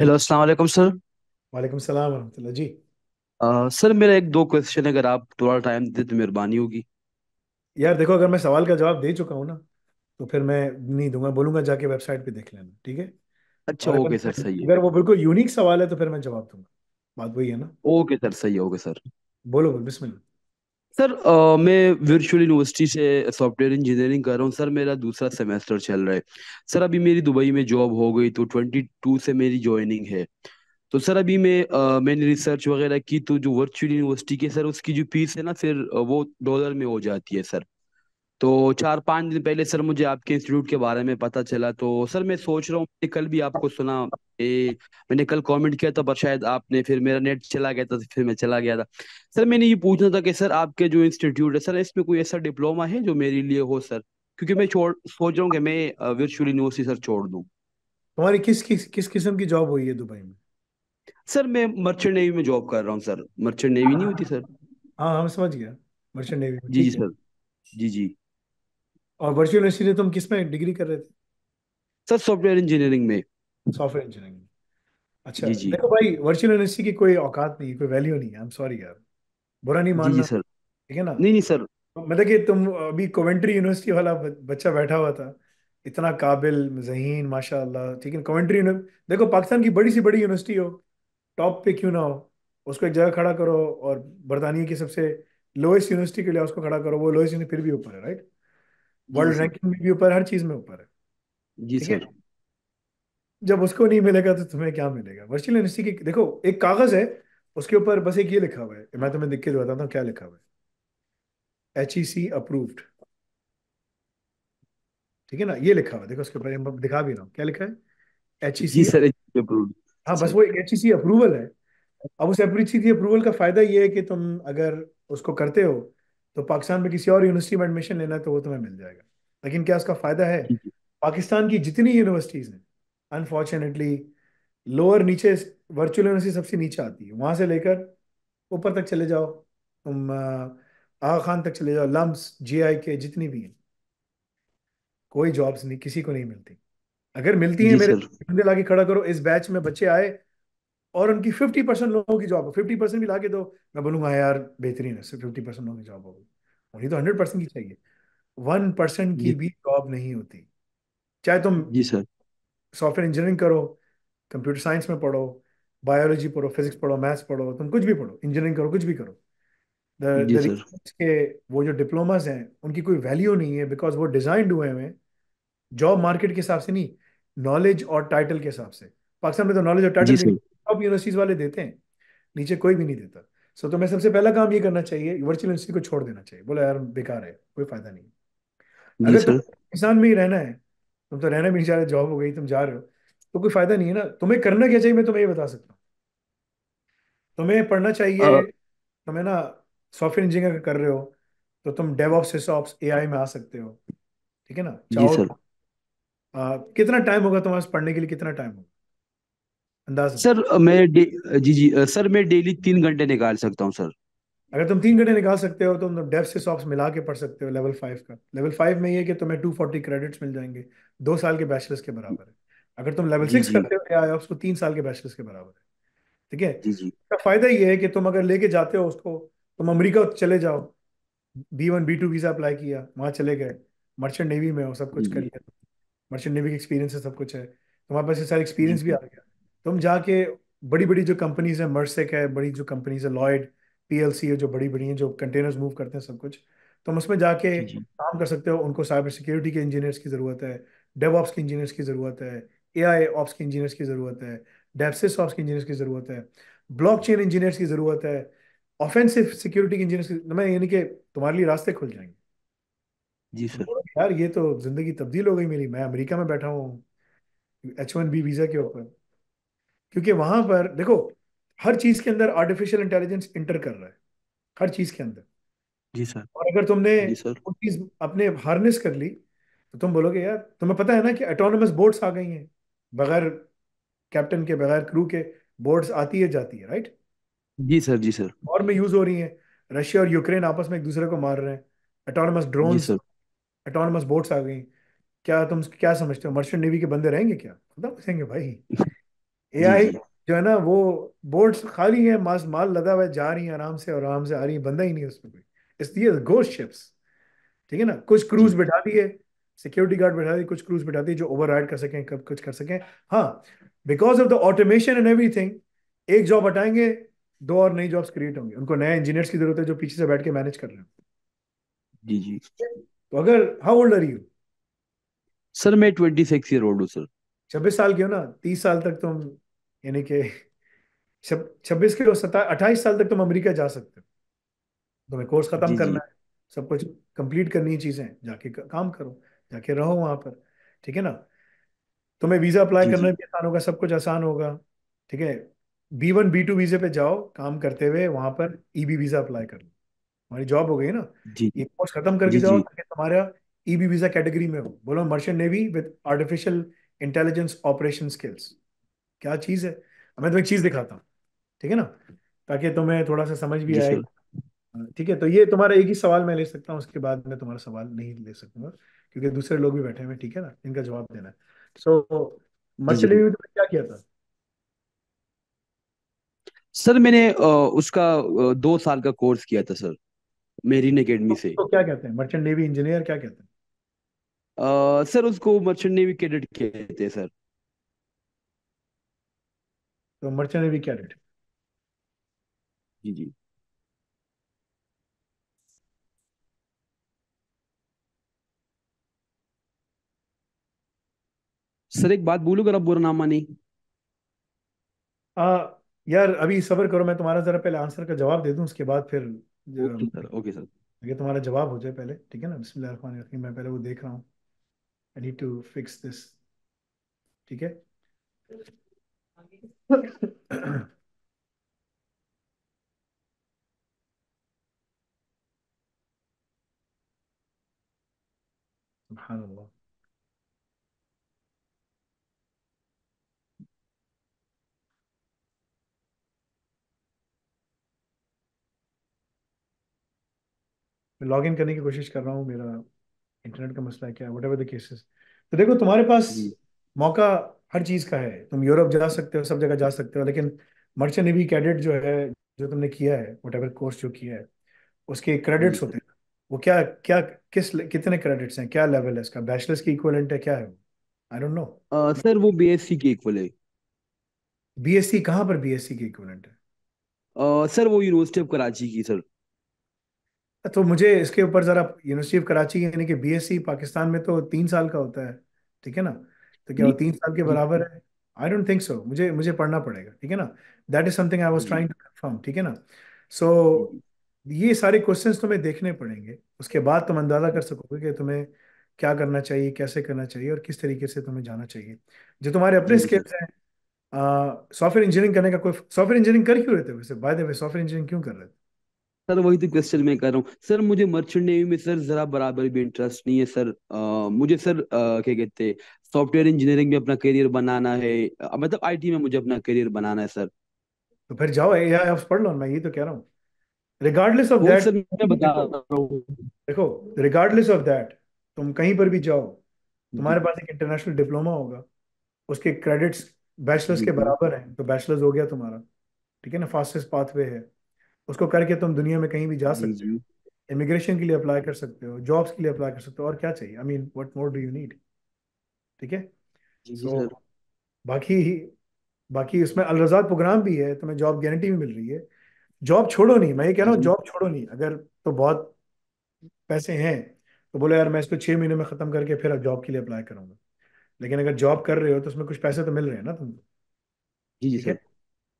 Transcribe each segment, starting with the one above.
Hello अस्सलाम वालेकुम sir वालेकुम सलाम वरहमतुल्लाह जी सर मेरा एक दो क्वेश्चन अगर आप थोड़ा टाइम दे तो मेहरबानी होगी यार देखो अगर मैं सवाल का जवाब दे चुका हूँ ना तो फिर मैं नहीं दूंगा बोलूंगा जाके वेबसाइट पे देख लेना ठीक है अच्छा अगर ओके सर सही है अगर वो बिल्कुल यूनिक सवाल है तो फिर मैं जवाब दूंगा बात वही है ना ओके सर सही है ओके सर बोलो बोलो बिस्मिल्लाह सर आ, मैं वर्चुअल यूनिवर्सिटी से सॉफ्टवेयर इंजीनियरिंग कर रहा हूँ सर मेरा दूसरा सेमेस्टर चल रहा है सर अभी मेरी दुबई में जॉब हो गई तो ट्वेंटी टू से मेरी ज्वाइनिंग है तो सर अभी मैं आ, मैंने रिसर्च वगैरह की तो जो वर्चुअल यूनिवर्सिटी के सर उसकी जो फीस है ना फिर वो डॉलर में हो जाती है सर तो चार पांच दिन पहले सर मुझे आपके इंस्टीट्यूट के बारे में पता चला तो सर मैं सोच रहा हूँ कल भी आपको सुना ए, मैंने कल कमेंट किया था पर शायद आपने फिर मेरा नेट चला गया था तो फिर मैं चला गया था सर मैंने ये पूछना था कि सर आपके जो इंस्टीट्यूट है सर इसमें कोई ऐसा डिप्लोमा है जो मेरे लिए हो सर क्योंकि मैं छोड़ सोच रहा हूँ कि मैं वर्चुअल यूनिवर्सिटी सर छोड़ दूँ तुम्हारी किस किस किस किस्म की जॉब हुई है दुबई में सर मैं मर्चेंट नेवी में जॉब कर रहा हूँ सर मर्चेंट नेवी नहीं होती सर हाँ हम हाँ, समझ गया मर्चेंट नेवी जी जी सर जी जी और वर्चुअल मशीन में तुम किस में डिग्री कर रहे थे सर सॉफ्टवेयर इंजीनियरिंग में सॉफ्टवेयर इंजीनियरिंग में अच्छा जी जी देखो भाई वर्चुअल यूनिवर्सिटी की कोई औकात नहीं कोई वैल्यू नहीं है आई एम सॉरी यार बुरा नहीं मानना जी सर ठीक है ना नहीं नहीं सर मतलब कि तुम अभी कोवेंट्री यूनिवर्सिटी वाला बच्चा बैठा हुआ था इतना काबिल जहीन माशाल्लाह ठीक है कोवेंट्री देखो पाकिस्तान की बड़ी सी बड़ी यूनिवर्सिटी हो टॉप पे क्यों ना हो उसको एक जगह खड़ा करो और बरतानिया की सबसे लोएस्ट यूनिवर्सिटी के लिए उसको खड़ा करो वो लोएस्ट यूनिवर्सिटी फिर भी ऊपर है राइट वर्ल्ड रैंकिंग में भी ऊपर हर चीज में ऊपर है जी सर जब उसको नहीं मिलेगा तो तुम्हें क्या मिलेगा वर्चुअल यूनिवर्सिटी की देखो एक कागज है उसके ऊपर बस एक ये लिखा हुआ है मैं तुम्हें दिख के बताता हूँ क्या लिखा हुआ है एच ई सी अप्रूव्ड ठीक है ना ये लिखा हुआ देखो उसके ऊपर दिखा भी रहा हूँ क्या लिखा है एच ई सी अप्रूव्ड हाँ बस वो एच ई सी अप्रूवल है अब उस एच ई सी अप्रूवल का फायदा ये है कि तुम अगर उसको करते हो तो पाकिस्तान में किसी और यूनिवर्सिटी में एडमिशन लेना है तो वो तुम्हें मिल जाएगा लेकिन क्या उसका फायदा है पाकिस्तान की जितनी यूनिवर्सिटीज हैं अनफॉर्चुनेटली लोअर नीचे वर्चुअल यूनिवर्सिटी सबसे नीचे आती है वहां से लेकर ऊपर तक चले जाओ तुम आगा खान तक चले जाओ लम्स जी आई के जितनी भी हैं कोई जॉब्स नहीं किसी को नहीं मिलती अगर मिलती है मेरे बंदे लाके खड़ा करो इस बैच में बच्चे आए और उनकी फिफ्टी परसेंट लोगों की जॉब हो फिफ्टी परसेंट भी लाके दो मैं बोलूंगा हाँ यार बेहतरीन है फिफ्टी परसेंट लोगों की जॉब होगी उन्हें तो हंड्रेड परसेंट की चाहिए वन परसेंट की भी जॉब नहीं होती चाहे तुम जी सर सॉफ्टवेयर इंजीनियरिंग करो कंप्यूटर साइंस में पढ़ो बायोलॉजी पढ़ो फिजिक्स पढ़ो मैथ्स पढ़ो तुम कुछ भी पढ़ो इंजीनियरिंग करो कुछ भी करो द, के वो जो डिप्लोमास हैं उनकी कोई वैल्यू नहीं है बिकॉज वो डिजाइंड हुए हैं जॉब मार्केट के हिसाब से नहीं नॉलेज और टाइटल के हिसाब से पाकिस्तान में तो नॉलेज और टाइटल सब यूनिवर्सिटीज वाले देते हैं नीचे कोई भी नहीं देता सो so, तो मैं सबसे पहला काम ये करना चाहिए वर्चुअल यूनिवर्सिटी को छोड़ देना चाहिए बोला यार बेकार है कोई फायदा नहीं अगर तो तुम पाकिस्तान में ही रहना है तुम तो रहना भी नहीं चाह रहे जॉब हो गई तुम जा रहे हो तो कोई फायदा नहीं है ना तुम्हें करना क्या चाहिए मैं तुम्हें ये बता सकता हूँ तुम्हें पढ़ना चाहिए हाँ। तुम्हें ना सॉफ्टवेयर इंजीनियर कर रहे हो तो तुम DevOps sys SysOps AI में आ सकते हो ठीक है ना जी चाहो सर आ, कितना टाइम होगा तुम्हारे पढ़ने के लिए कितना टाइम होगा अंदाज सर मैं जी जी सर मैं डेली तीन घंटे निकाल सकता हूँ सर अगर तुम तीन घंटे निकाल सकते हो तो तुम डेफ से सॉप्स मिला के पढ़ सकते हो लेवल फाइव का लेवल फाइव में ये कि तुम्हें टू फोर्टी क्रेडिट्स मिल जाएंगे दो साल के बैचलर्स के बराबर है अगर तुम लेवल सिक्स करते हो या उसको तीन साल के बैचलर्स के बराबर है ठीक है इसका फायदा ये है कि तुम अगर लेके जाते हो उसको तुम अमरीका चले जाओ B one B two visa apply किया वहाँ चले गए मर्चेंट नेवी में हो सब कुछ कर लिया मर्चेंट नेवी का एक्सपीरियंस है सब कुछ है तुम्हारे पास ये सारा एक्सपीरियंस भी आ गया तुम जाके बड़ी बड़ी जो कंपनीज है मर्सेक है बड़ी जो कंपनीज है लॉयड पीएलसी है जो बड़ी बड़ी है जो कंटेनर्स मूव करते हैं सब कुछ तो हम उसमें जाके काम कर सकते हो उनको साइबर सिक्योरिटी के इंजीनियर्स की ज़रूरत है ऑप्स के इंजीनियर्स की ज़रूरत है ए आई ऑप्स के इंजीनियर्स की ज़रूरत है डेफसिस ऑप्स के इंजीनियर्स की ज़रूरत है ब्लॉक चेन इंजीनियर्स की ज़रूरत है ऑफेंसिव सिक्योरिटी के इंजीनियर्स मैं यानी कि तुम्हारे लिए रास्ते खुल जाएंगे जी सर तो यार ये तो ज़िंदगी तब्दील हो गई मेरी मैं अमेरिका में बैठा हूँ एच वन बी वीज़ा के ऊपर क्योंकि वहां पर देखो हर चीज के अंदर आर्टिफिशियल इंटेलिजेंस इंटर कर रहा है हर चीज के अंदर जी सर और अगर तुमने वो चीज अपने हार्नेस कर ली तो तुम बोलोगे यार तुम्हें पता है ना कि ऑटोनोमस बोट्स आ गई हैं बगैर कैप्टन के बगैर क्रू के बोट्स आती है जाती है राइट जी सर जी सर और में यूज हो रही है रशिया और यूक्रेन आपस में एक दूसरे को मार रहे हैं ऑटोनमस ड्रोन ऑटोनमस बोट्स आ गई क्या तुम क्या समझते हो मर्चेंट नेवी के बंदे रहेंगे क्या खत्म हो भाई ए आई जो है ना वो बोट्स खाली हैं मास माल लदा हुआ जा रही हैं आराम से और आराम से आ रही है बंदा ही नहीं उसमें कोई इसलिए गोस्ट शिप्स ठीक है ना कुछ क्रूज बैठा दिए सिक्योरिटी गार्ड बैठा दिए कुछ क्रूज बैठा दिए जो ओवर कर सकें कब कुछ कर सकें हाँ because of the automation and everything एक जॉब हटाएंगे दो और नई जॉब्स क्रिएट होंगे उनको नए इंजीनियर्स की जरूरत है जो पीछे से बैठ के मैनेज कर रहे हैं जी जी तो अगर how old are you sir मैं ट्वेंटी सिक्स ईयर ओल्ड हूँ सर छब्बीस साल के हो ना तीस साल तक तुम तो यानी कि छब्बीस के सता अट्ठाईस साल तक तुम अमेरिका जा सकते हो तुम्हें कोर्स खत्म करना है सब कुछ कंप्लीट करनी है चीजें जाके काम करो जाके रहो वहां पर ठीक है ना तुम्हें वीजा अप्लाई करना भी आसान होगा सब कुछ आसान होगा ठीक है B one B two visa पे जाओ काम करते हुए वहां पर E e B visa apply कर लो हमारी जॉब हो गई ना ये कोर्स खत्म करके जाओ ताकि तुम्हारा E e B visa category में हो बोलो merchant navy with artificial intelligence operation skills क्या चीज है मैं तुम्हें चीज दिखाता हूँ ठीक है ना ताकि तुम्हें थोड़ा सा समझ भी आए हाँ, ठीक है तो ये तुम्हारा एक ही सवाल मैं ले सकता हूँ उसके बाद मैं तुम्हारा सवाल नहीं ले सकूंगा क्योंकि दूसरे लोग भी बैठे हुए ठीक है ना इनका जवाब देना है सो मछली में तुमने क्या किया था सर मैंने उसका दो साल का कोर्स किया था सर मेरीन अकेडमी तो से तो क्या कहते हैं मर्चेंट नेवी इंजीनियर क्या कहते हैं सर उसको मर्चेंट नेवी कैडेट कहते हैं सर तो merchant navy carried. जी जी सर एक बात बोलूँ अगर आप बुरा नाम आ, यार अभी सबर करो मैं तुम्हारा जरा पहले आंसर का जवाब दे दूं उसके बाद फिर ओके सर ओके सर तुम्हारा जवाब हो जाए पहले ठीक है ना बिस्मिल्लाहिर्रहमानिर्रहीम मैं पहले वो देख रहा हूँ I need to fix this ठीक है سبحان الله लॉग इन करने की कोशिश कर रहा हूँ मेरा इंटरनेट का मसला है क्या वट एवर द केसेस तो देखो तुम्हारे पास मौका हर चीज़ का है तुम यूरोप जा सकते हो सब जगह जा सकते हो लेकिन मर्चेंट नेवी कैडेट जो है जो तुमने किया है वट कोर्स जो किया है उसके क्रेडिट्स हम्म। होते हैं वो क्या क्या किस कितने क्रेडिट्स हैं क्या लेवल है इसका बैचलर्स की इक्वलेंट है क्या है आई डोंट नो सर वो बीएससी की इक्वल है बीएससी कहाँ पर बीएससी की इक्वलेंट है सर वो यूनिवर्सिटी ऑफ कराची की सर तो मुझे इसके ऊपर जरा यूनिवर्सिटी ऑफ कराची यानी कि बीएससी पाकिस्तान में तो तीन साल का होता है ठीक है ना तो क्या वो तीन साल के बराबर है आई डोंट थिंक सो मुझे मुझे पढ़ना पड़ेगा ठीक है ना that is something I was trying to confirm ठीक है ना सो so, ये सारे क्वेश्चंस तुम्हें देखने पड़ेंगे उसके बाद तुम अंदाजा कर सकोगे कि तुम्हें क्या करना चाहिए कैसे करना चाहिए और किस तरीके से तुम्हें जाना चाहिए जो तुम्हारे अपने स्किल्स हैं सॉफ्टवेयर इंजीनियरिंग करने का कोई सॉफ्टवेयर इंजीनियरिंग कर क्यों रहे थे वैसे by the way software engineering क्यों कर रहे थे सर वही तो क्वेश्चन मैं कर रहा हूँ सर मुझे मर्चेंट नेवी में सर जरा बराबर भी इंटरेस्ट नहीं है सर आ, मुझे सर क्या कहते सॉफ्टवेयर इंजीनियरिंग में अपना करियर बनाना है मतलब आईटी में मुझे अपना करियर बनाना है सर तो फिर जाओ एआई ऑप्स पढ़ लो मैं ये तो कह रहा हूँ रिगार्डलेस ऑफ दैट मैं बता रहा हूँ देखो रिगार्डलेस ऑफ दैट तुम कहीं पर भी जाओ हम्म। तुम्हारे पास एक इंटरनेशनल डिप्लोमा होगा उसके क्रेडिट्स बैचलर्स के हम्म। बराबर हैं तो बैचलर्स हो गया तुम्हारा ठीक है ना फास्टेस्ट पाथवे है उसको करके तुम दुनिया में कहीं भी जा सकते हो इमिग्रेशन के लिए अप्लाई कर सकते हो जॉब्स के लिए अप्लाई कर सकते हो और क्या चाहिए I mean what more do you need ठीक है so, बाकी बाकी उसमें अलरजा प्रोग्राम भी है तुम्हें जॉब गारंटी भी मिल रही है जॉब छोड़ो नहीं मैं ये कह रहा हूँ जॉब छोड़ो नहीं अगर तो बहुत पैसे हैं तो बोले यार मैं इसको छह महीने में ख़त्म करके फिर अब जॉब के लिए अप्लाई करूंगा लेकिन अगर जॉब कर रहे हो तो उसमें कुछ पैसे तो मिल रहे हैं ना तुमको जी जी सर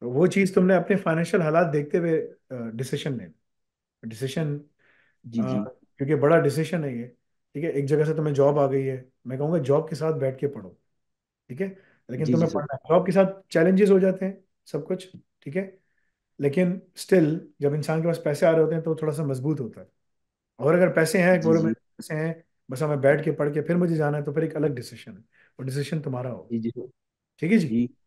वो चीज तुमने अपने फाइनेंशियल हालात देखते हुए डिसीशन ले डिसीशन जी जी क्योंकि बड़ा डिसीशन है ये ठीक है एक जगह से तुम्हें जॉब आ गई है मैं कहूँगा जॉब के साथ बैठ के पढ़ो ठीक है लेकिन जी तुम्हें जी पढ़ना जॉब के साथ चैलेंजेस हो जाते हैं सब कुछ ठीक है लेकिन स्टिल जब इंसान के पास पैसे आ रहे होते हैं तो थोड़ा सा मजबूत होता है और अगर पैसे हैं जी जी गवर्नमेंट पैसे हैं बस हमें बैठ के पढ़ के फिर मुझे जाना है तो फिर एक अलग डिसीशन है और डिसीशन तुम्हारा हो जी जी ठीक है जी जी